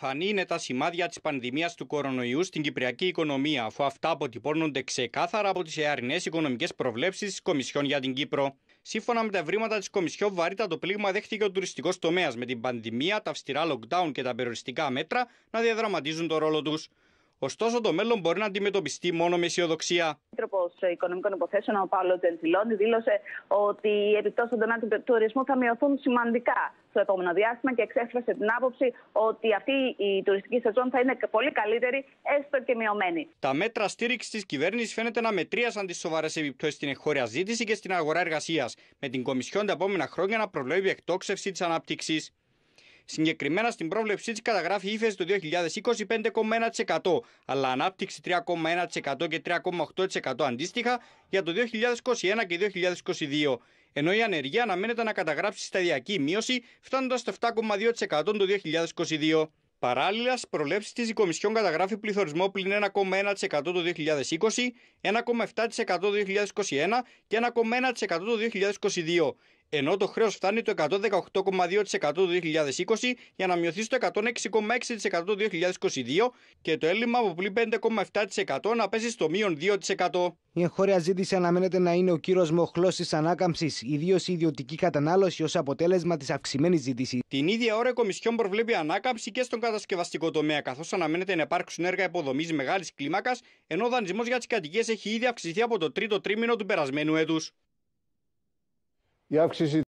Φανή είναι τα σημάδια της πανδημίας του κορονοϊού στην κυπριακή οικονομία, αφού αυτά αποτυπώνονται ξεκάθαρα από τις εαρινές οικονομικές προβλέψεις της Κομισιόν για την Κύπρο. Σύμφωνα με τα ευρήματα της Κομισιόν, βαρύτα το πλήγμα δέχτηκε ο τουριστικός τομέας με την πανδημία, τα αυστηρά lockdown και τα περιοριστικά μέτρα να διαδραματίζουν το ρόλο τους. Ωστόσο, το μέλλον μπορεί να αντιμετωπιστεί μόνο με αισιοδοξία. Ο Επίτροπος Οικονομικών Υποθέσεων, ο Παύλο Τζεντιλόνι, δήλωσε ότι οι επιπτώσεις στον τομέα του τουρισμού θα μειωθούν σημαντικά στο επόμενο διάστημα και εξέφρασε την άποψη ότι αυτή η τουριστική σεζόν θα είναι πολύ καλύτερη, έστω και μειωμένη. Τα μέτρα στήριξης της κυβέρνησης φαίνεται να μετρίασαν τις σοβαρές επιπτώσεις στην εγχώρια ζήτηση και στην αγορά εργασίας, με την Κομισιόν τα επόμενα χρόνια να προβλέπει εκτόξευση της ανάπτυξης. Συγκεκριμένα στην πρόβλεψή της καταγράφει ύφεση το 2020 5,1%, αλλά ανάπτυξη 3,1% και 3,8% αντίστοιχα για το 2021 και 2022 ενώ η ανεργία αναμένεται να καταγράψει σταδιακή μείωση φτάνοντας στο 7,2% το 2022. Παράλληλα, στις προλέψει της, η Κομισιόν καταγράφει πληθωρισμό πλην 1,1% το 2020, 1,7% το 2021 και 1,1% το 2022, ενώ το χρέος φτάνει το 118,2% το 2020 για να μειωθεί στο 106,6% το 2022 και το έλλειμμα από πλήν 5,7% να πέσει στο μείον 2%. Η εγχώρια ζήτηση αναμένεται να είναι ο κύρος μοχλός της ανάκαμψης, ιδίως η ιδιωτική κατανάλωση ως αποτέλεσμα της αυξημένης ζήτησης. Την ίδια ώρα, η Κομισιόν προβλέπει ανάκαμψη και στον κατασκευαστικό τομέα, καθώς αναμένεται να υπάρξουν έργα υποδομής μεγάλης κλίμακας, ενώ ο δανεισμός για τις κατοικίε έχει ήδη αυξηθεί από το τρίτο τρίμηνο του περασμένου έτους η αύξηση